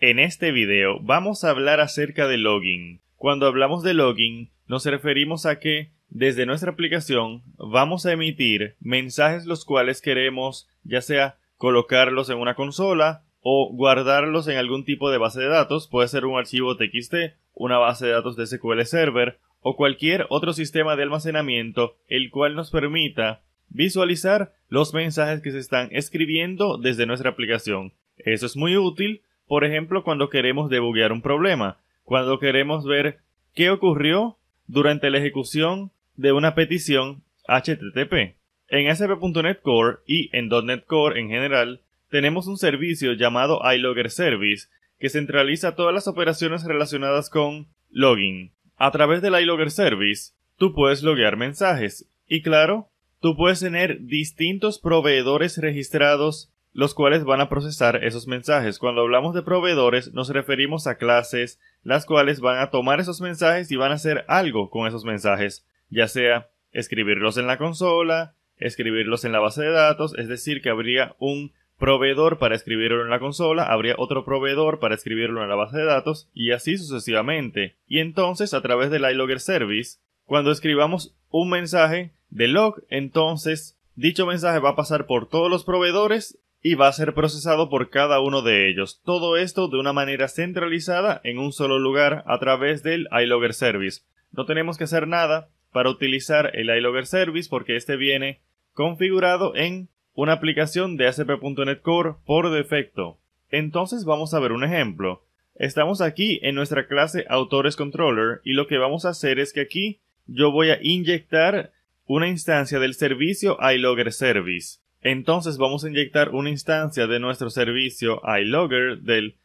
En este video vamos a hablar acerca de login. Cuando hablamos de login, nos referimos a que desde nuestra aplicación vamos a emitir mensajes los cuales queremos ya sea colocarlos en una consola o guardarlos en algún tipo de base de datos, puede ser un archivo TXT, una base de datos de SQL Server o cualquier otro sistema de almacenamiento el cual nos permita visualizar los mensajes que se están escribiendo desde nuestra aplicación. Eso es muy útil por ejemplo, cuando queremos debuguear un problema, cuando queremos ver qué ocurrió durante la ejecución de una petición HTTP. En SP.NET Core y en .NET Core en general, tenemos un servicio llamado iLogger Service que centraliza todas las operaciones relacionadas con login. A través del iLogger Service, tú puedes loguear mensajes y claro, tú puedes tener distintos proveedores registrados los cuales van a procesar esos mensajes. Cuando hablamos de proveedores nos referimos a clases, las cuales van a tomar esos mensajes y van a hacer algo con esos mensajes, ya sea escribirlos en la consola, escribirlos en la base de datos, es decir, que habría un proveedor para escribirlo en la consola, habría otro proveedor para escribirlo en la base de datos y así sucesivamente. Y entonces a través del iLogger Service, cuando escribamos un mensaje de log, entonces dicho mensaje va a pasar por todos los proveedores y va a ser procesado por cada uno de ellos. Todo esto de una manera centralizada en un solo lugar a través del iLogger Service. No tenemos que hacer nada para utilizar el iLogger Service porque este viene configurado en una aplicación de ACP.NET Core por defecto. Entonces vamos a ver un ejemplo. Estamos aquí en nuestra clase Autores Controller y lo que vamos a hacer es que aquí yo voy a inyectar una instancia del servicio iLogger Service. Entonces vamos a inyectar una instancia de nuestro servicio iLogger del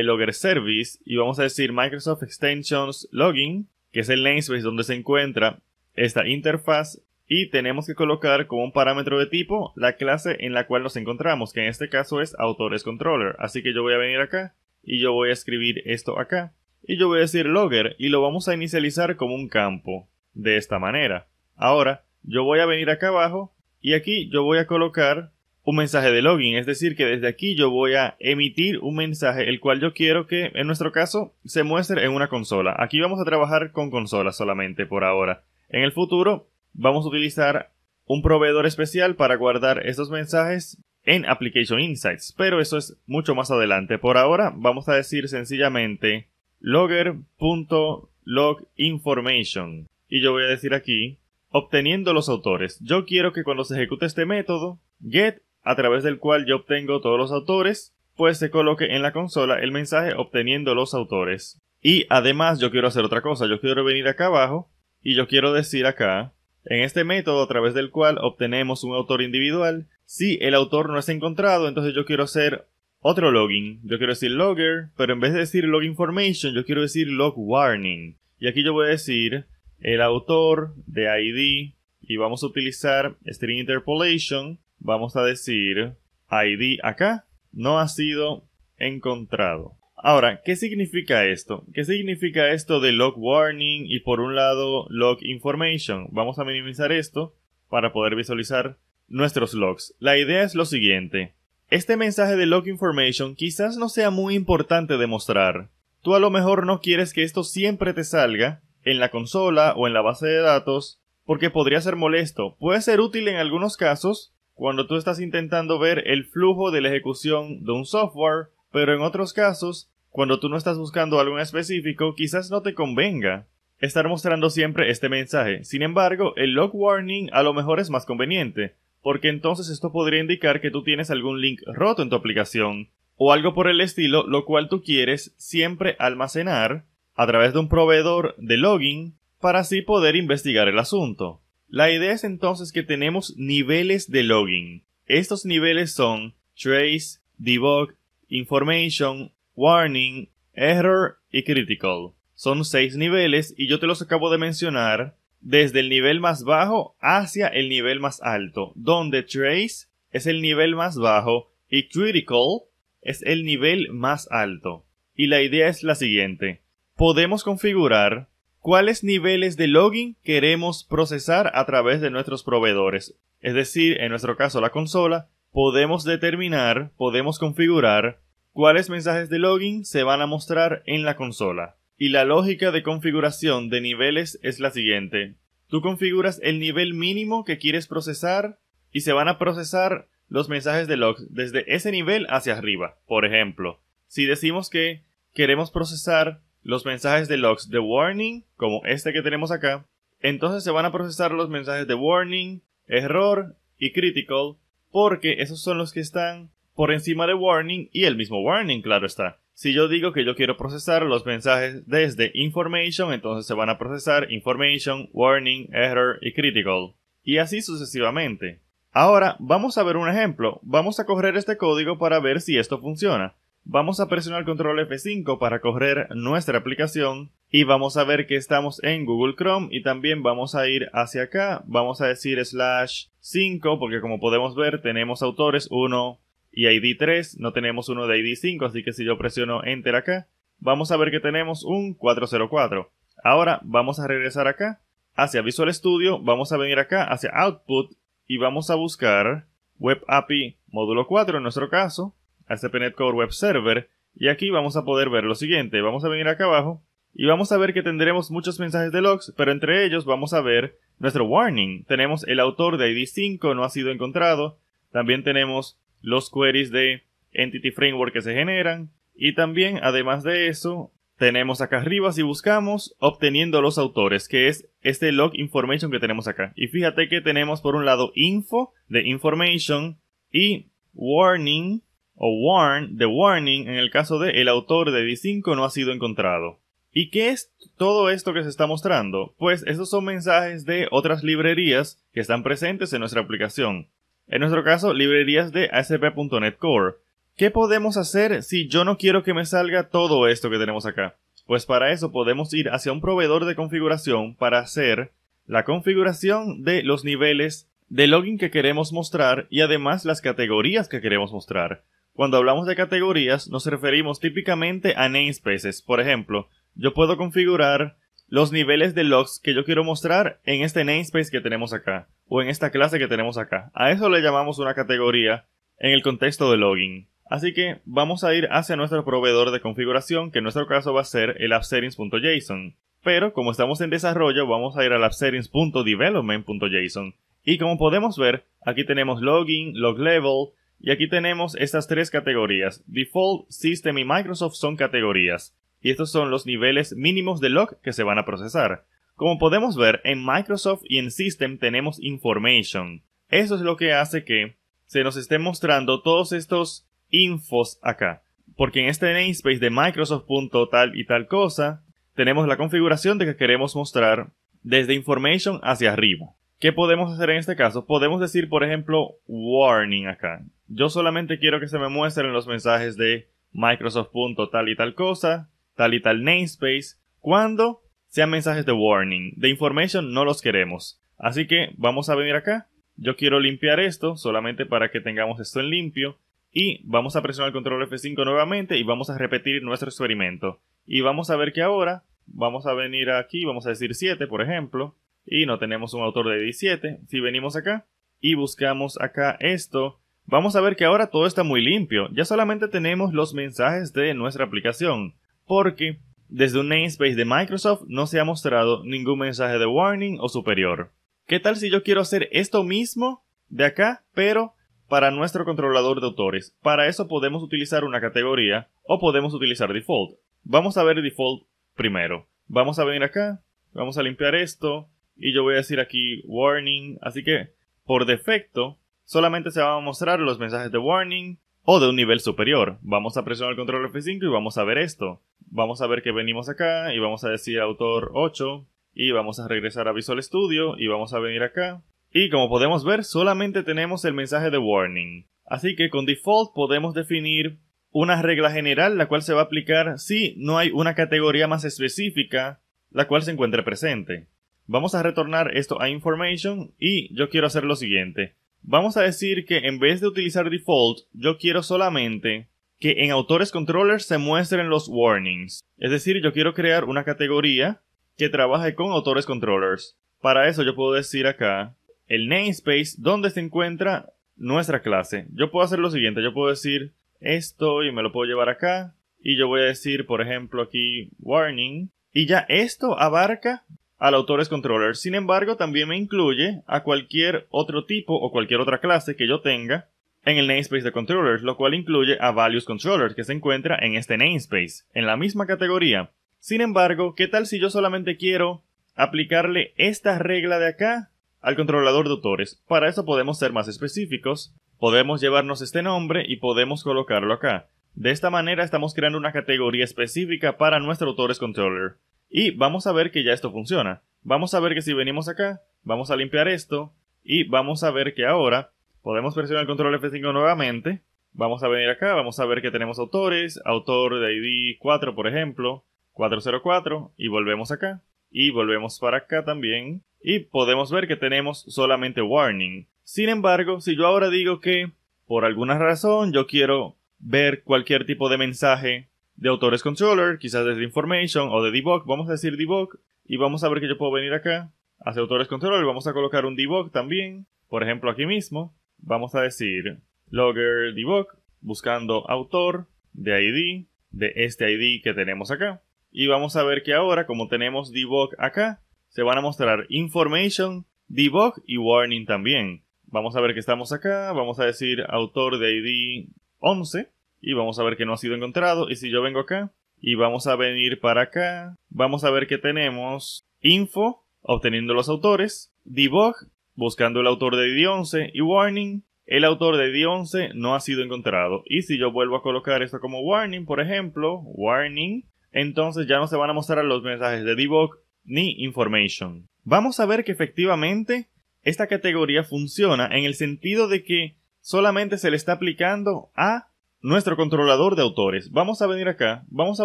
iLogger Service y vamos a decir Microsoft Extensions Login, que es el namespace donde se encuentra esta interfaz y tenemos que colocar como un parámetro de tipo la clase en la cual nos encontramos, que en este caso es autores controller. Así que yo voy a venir acá y yo voy a escribir esto acá y yo voy a decir logger y lo vamos a inicializar como un campo de esta manera. Ahora yo voy a venir acá abajo y aquí yo voy a colocar un mensaje de login, es decir, que desde aquí yo voy a emitir un mensaje, el cual yo quiero que, en nuestro caso, se muestre en una consola. Aquí vamos a trabajar con consolas solamente por ahora. En el futuro, vamos a utilizar un proveedor especial para guardar estos mensajes en Application Insights, pero eso es mucho más adelante. Por ahora, vamos a decir sencillamente logger.loginformation. Y yo voy a decir aquí obteniendo los autores. Yo quiero que cuando se ejecute este método, get, a través del cual yo obtengo todos los autores, pues se coloque en la consola el mensaje obteniendo los autores. Y además yo quiero hacer otra cosa, yo quiero venir acá abajo y yo quiero decir acá, en este método a través del cual obtenemos un autor individual, si el autor no es encontrado, entonces yo quiero hacer otro login. Yo quiero decir logger, pero en vez de decir log information, yo quiero decir log warning. Y aquí yo voy a decir el autor de ID y vamos a utilizar string interpolation. Vamos a decir ID acá no ha sido encontrado. Ahora, ¿qué significa esto? ¿Qué significa esto de log warning y por un lado log information? Vamos a minimizar esto para poder visualizar nuestros logs. La idea es lo siguiente. Este mensaje de log information quizás no sea muy importante de mostrar. Tú a lo mejor no quieres que esto siempre te salga en la consola o en la base de datos, porque podría ser molesto. Puede ser útil en algunos casos, cuando tú estás intentando ver el flujo de la ejecución de un software, pero en otros casos, cuando tú no estás buscando algo en específico, quizás no te convenga estar mostrando siempre este mensaje. Sin embargo, el log warning a lo mejor es más conveniente, porque entonces esto podría indicar que tú tienes algún link roto en tu aplicación, o algo por el estilo, lo cual tú quieres siempre almacenar a través de un proveedor de login para así poder investigar el asunto. La idea es entonces que tenemos niveles de login. Estos niveles son trace, debug, information, warning, error y critical. Son seis niveles y yo te los acabo de mencionar desde el nivel más bajo hacia el nivel más alto, donde trace es el nivel más bajo y critical es el nivel más alto. Y la idea es la siguiente podemos configurar cuáles niveles de login queremos procesar a través de nuestros proveedores. Es decir, en nuestro caso la consola, podemos determinar, podemos configurar cuáles mensajes de login se van a mostrar en la consola. Y la lógica de configuración de niveles es la siguiente. Tú configuras el nivel mínimo que quieres procesar y se van a procesar los mensajes de log desde ese nivel hacia arriba. Por ejemplo, si decimos que queremos procesar los mensajes de logs de warning, como este que tenemos acá. Entonces se van a procesar los mensajes de warning, error y critical, porque esos son los que están por encima de warning y el mismo warning, claro está. Si yo digo que yo quiero procesar los mensajes desde information, entonces se van a procesar information, warning, error y critical. Y así sucesivamente. Ahora vamos a ver un ejemplo. Vamos a correr este código para ver si esto funciona. Vamos a presionar control F5 para correr nuestra aplicación y vamos a ver que estamos en Google Chrome y también vamos a ir hacia acá, vamos a decir slash 5 porque como podemos ver tenemos autores 1 y ID 3, no tenemos uno de ID 5, así que si yo presiono enter acá, vamos a ver que tenemos un 404. Ahora vamos a regresar acá hacia Visual Studio, vamos a venir acá hacia Output y vamos a buscar Web API módulo 4 en nuestro caso a CPNet este Core Web Server y aquí vamos a poder ver lo siguiente. Vamos a venir acá abajo y vamos a ver que tendremos muchos mensajes de logs, pero entre ellos vamos a ver nuestro warning. Tenemos el autor de ID 5 no ha sido encontrado. También tenemos los queries de Entity Framework que se generan. Y también, además de eso, tenemos acá arriba si buscamos obteniendo los autores, que es este log information que tenemos acá. Y fíjate que tenemos por un lado info de information y warning o warn, the warning en el caso de el autor de D5 no ha sido encontrado. ¿Y qué es todo esto que se está mostrando? Pues estos son mensajes de otras librerías que están presentes en nuestra aplicación. En nuestro caso, librerías de ASP.NET Core. ¿Qué podemos hacer si yo no quiero que me salga todo esto que tenemos acá? Pues para eso podemos ir hacia un proveedor de configuración para hacer la configuración de los niveles de login que queremos mostrar y además las categorías que queremos mostrar. Cuando hablamos de categorías, nos referimos típicamente a namespaces. Por ejemplo, yo puedo configurar los niveles de logs que yo quiero mostrar en este namespace que tenemos acá, o en esta clase que tenemos acá. A eso le llamamos una categoría en el contexto de logging. Así que vamos a ir hacia nuestro proveedor de configuración, que en nuestro caso va a ser el appsettings.json. Pero como estamos en desarrollo, vamos a ir al appsettings.development.json. Y como podemos ver, aquí tenemos login, log level, y aquí tenemos estas tres categorías. Default, System y Microsoft son categorías. Y estos son los niveles mínimos de log que se van a procesar. Como podemos ver, en Microsoft y en System tenemos Information. Eso es lo que hace que se nos esté mostrando todos estos infos acá. Porque en este namespace de Microsoft. tal y tal cosa, tenemos la configuración de que queremos mostrar desde Information hacia arriba. ¿Qué podemos hacer en este caso? Podemos decir, por ejemplo, warning acá. Yo solamente quiero que se me muestren los mensajes de Microsoft. tal y tal cosa, tal y tal namespace, cuando sean mensajes de warning. De information no los queremos. Así que vamos a venir acá. Yo quiero limpiar esto solamente para que tengamos esto en limpio. Y vamos a presionar el control F5 nuevamente y vamos a repetir nuestro experimento. Y vamos a ver que ahora vamos a venir aquí, vamos a decir 7, por ejemplo y no tenemos un autor de 17. Si venimos acá y buscamos acá esto, vamos a ver que ahora todo está muy limpio. Ya solamente tenemos los mensajes de nuestra aplicación, porque desde un namespace de Microsoft no se ha mostrado ningún mensaje de warning o superior. ¿Qué tal si yo quiero hacer esto mismo de acá, pero para nuestro controlador de autores? Para eso podemos utilizar una categoría o podemos utilizar default. Vamos a ver default primero. Vamos a venir acá, vamos a limpiar esto, y yo voy a decir aquí warning. Así que, por defecto, solamente se van a mostrar los mensajes de warning o de un nivel superior. Vamos a presionar el control F5 y vamos a ver esto. Vamos a ver que venimos acá y vamos a decir autor 8 y vamos a regresar a Visual Studio y vamos a venir acá. Y como podemos ver, solamente tenemos el mensaje de warning. Así que con default podemos definir una regla general la cual se va a aplicar si no hay una categoría más específica la cual se encuentre presente. Vamos a retornar esto a information y yo quiero hacer lo siguiente. Vamos a decir que en vez de utilizar default, yo quiero solamente que en autores controllers se muestren los warnings. Es decir, yo quiero crear una categoría que trabaje con autores controllers. Para eso yo puedo decir acá el namespace donde se encuentra nuestra clase. Yo puedo hacer lo siguiente, yo puedo decir esto y me lo puedo llevar acá y yo voy a decir, por ejemplo, aquí warning y ya esto abarca al autores controller. Sin embargo, también me incluye a cualquier otro tipo o cualquier otra clase que yo tenga en el namespace de controllers, lo cual incluye a values controller que se encuentra en este namespace, en la misma categoría. Sin embargo, ¿qué tal si yo solamente quiero aplicarle esta regla de acá al controlador de autores? Para eso podemos ser más específicos, podemos llevarnos este nombre y podemos colocarlo acá. De esta manera estamos creando una categoría específica para nuestro autores controller. Y vamos a ver que ya esto funciona. Vamos a ver que si venimos acá, vamos a limpiar esto. Y vamos a ver que ahora podemos presionar el control F5 nuevamente. Vamos a venir acá, vamos a ver que tenemos autores, autor de ID 4 por ejemplo, 404, y volvemos acá, y volvemos para acá también, y podemos ver que tenemos solamente warning. Sin embargo, si yo ahora digo que por alguna razón yo quiero ver cualquier tipo de mensaje de autores controller, quizás desde information o de debug. Vamos a decir debug y vamos a ver que yo puedo venir acá hacia autores controller. Vamos a colocar un debug también. Por ejemplo, aquí mismo vamos a decir logger debug buscando autor de ID de este ID que tenemos acá. Y vamos a ver que ahora, como tenemos debug acá, se van a mostrar information, debug y warning también. Vamos a ver que estamos acá, vamos a decir autor de ID 11 y vamos a ver que no ha sido encontrado. Y si yo vengo acá y vamos a venir para acá, vamos a ver que tenemos info, obteniendo los autores, debug, buscando el autor de d 11 y warning. El autor de d 11 no ha sido encontrado. Y si yo vuelvo a colocar esto como warning, por ejemplo, warning, entonces ya no se van a mostrar los mensajes de debug ni information. Vamos a ver que efectivamente esta categoría funciona en el sentido de que solamente se le está aplicando a nuestro controlador de autores. Vamos a venir acá, vamos a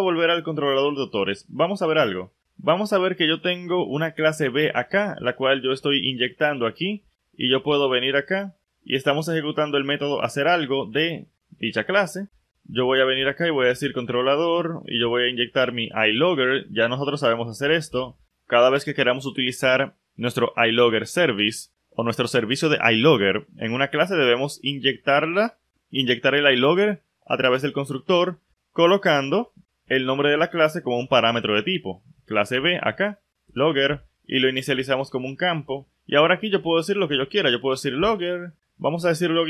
volver al controlador de autores, vamos a ver algo. Vamos a ver que yo tengo una clase B acá, la cual yo estoy inyectando aquí, y yo puedo venir acá, y estamos ejecutando el método hacer algo de dicha clase. Yo voy a venir acá y voy a decir controlador, y yo voy a inyectar mi iLogger, ya nosotros sabemos hacer esto. Cada vez que queramos utilizar nuestro iLogger service, o nuestro servicio de iLogger, en una clase debemos inyectarla, inyectar el iLogger, a través del constructor colocando el nombre de la clase como un parámetro de tipo, clase B acá, logger, y lo inicializamos como un campo. Y ahora aquí yo puedo decir lo que yo quiera, yo puedo decir logger, vamos a decir log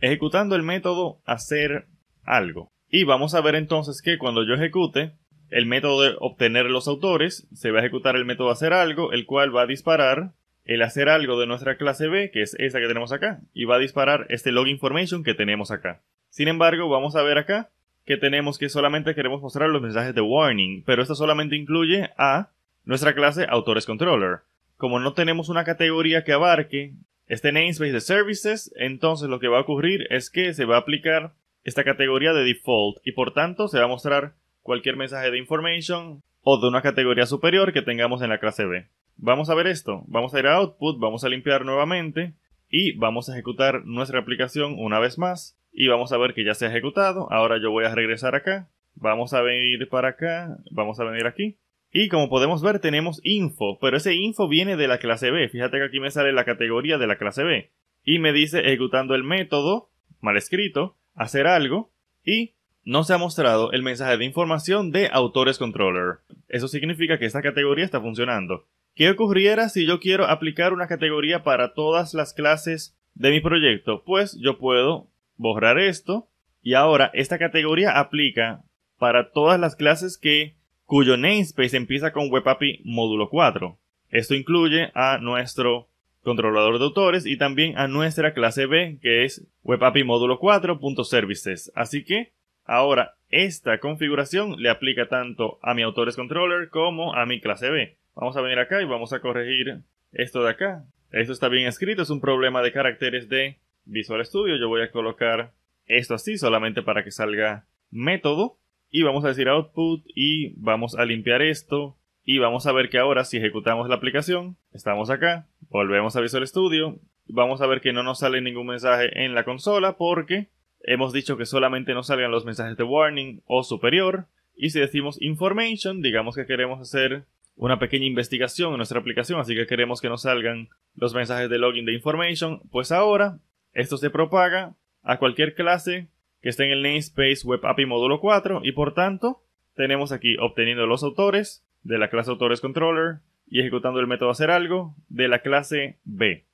ejecutando el método hacer algo. Y vamos a ver entonces que cuando yo ejecute el método de obtener los autores, se va a ejecutar el método hacer algo, el cual va a disparar el hacer algo de nuestra clase B, que es esa que tenemos acá, y va a disparar este log information que tenemos acá. Sin embargo, vamos a ver acá que tenemos que solamente queremos mostrar los mensajes de warning, pero esto solamente incluye a nuestra clase Autores Controller. Como no tenemos una categoría que abarque este namespace de services, entonces lo que va a ocurrir es que se va a aplicar esta categoría de default y por tanto se va a mostrar cualquier mensaje de information o de una categoría superior que tengamos en la clase B. Vamos a ver esto, vamos a ir a output, vamos a limpiar nuevamente y vamos a ejecutar nuestra aplicación una vez más y vamos a ver que ya se ha ejecutado. Ahora yo voy a regresar acá. Vamos a venir para acá. Vamos a venir aquí. Y como podemos ver tenemos info, pero ese info viene de la clase B. Fíjate que aquí me sale la categoría de la clase B. Y me dice ejecutando el método, mal escrito, hacer algo. Y no se ha mostrado el mensaje de información de autores controller. Eso significa que esta categoría está funcionando. ¿Qué ocurriera si yo quiero aplicar una categoría para todas las clases de mi proyecto? Pues yo puedo borrar esto y ahora esta categoría aplica para todas las clases que cuyo namespace empieza con WebAPI módulo 4. Esto incluye a nuestro controlador de autores y también a nuestra clase B que es WebAPI módulo 4.services. Así que ahora esta configuración le aplica tanto a mi autores controller como a mi clase B. Vamos a venir acá y vamos a corregir esto de acá. Esto está bien escrito, es un problema de caracteres de Visual Studio. Yo voy a colocar esto así solamente para que salga método. Y vamos a decir output y vamos a limpiar esto. Y vamos a ver que ahora si ejecutamos la aplicación, estamos acá, volvemos a Visual Studio. Vamos a ver que no nos sale ningún mensaje en la consola porque hemos dicho que solamente nos salgan los mensajes de warning o superior. Y si decimos information, digamos que queremos hacer una pequeña investigación en nuestra aplicación, así que queremos que nos salgan los mensajes de login de information, pues ahora esto se propaga a cualquier clase que esté en el namespace Web módulo 4 y por tanto tenemos aquí obteniendo los autores de la clase autores controller y ejecutando el método hacer algo de la clase B.